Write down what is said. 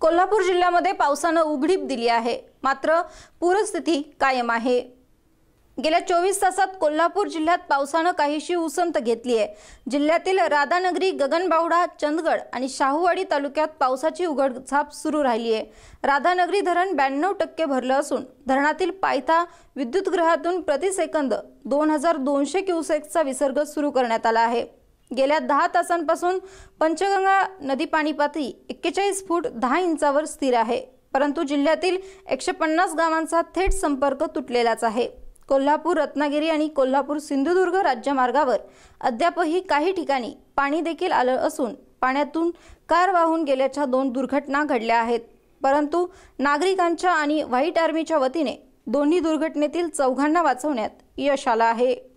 कोल्हापूर जिल्ह्यामध्ये पावसानं उघडीप दिली आहे मात्र पूरस्थिती कायम आहे गेल्या चोवीस तासात कोल्हापूर जिल्ह्यात पावसानं काहीशी उसंत घेतली आहे जिल्ह्यातील राधानगरी गगनबावडा चंदगड आणि शाहूवाडी तालुक्यात पावसाची उघडझाप सुरू राहिली आहे राधानगरी धरण ब्याण्णव टक्के भरलं असून धरणातील पायथा विद्युतगृहातून प्रतिसेकंद दोन हजार दोनशे क्युसेकचा विसर्ग सुरू करण्यात आला आहे गेल्या दहा तासांपासून पंचगंगा नदी पाणीपाती एक्केचाळीस फूट दहा इंचावर स्थिर आहे परंतु जिल्ह्यातील एकशे पन्नास गावांचा थेट संपर्क तुटलेलाच आहे कोल्हापूर रत्नागिरी आणि कोल्हापूर सिंधुदुर्ग राज्यमार्गावर अद्यापही काही ठिकाणी पाणी देखील आलं असून पाण्यातून कार वाहून गेल्याच्या दोन दुर्घटना घडल्या आहेत परंतु नागरिकांच्या आणि व्हाईट आर्मीच्या वतीने दोन्ही दुर्घटनेतील चौघांना वाचवण्यात यश आलं आहे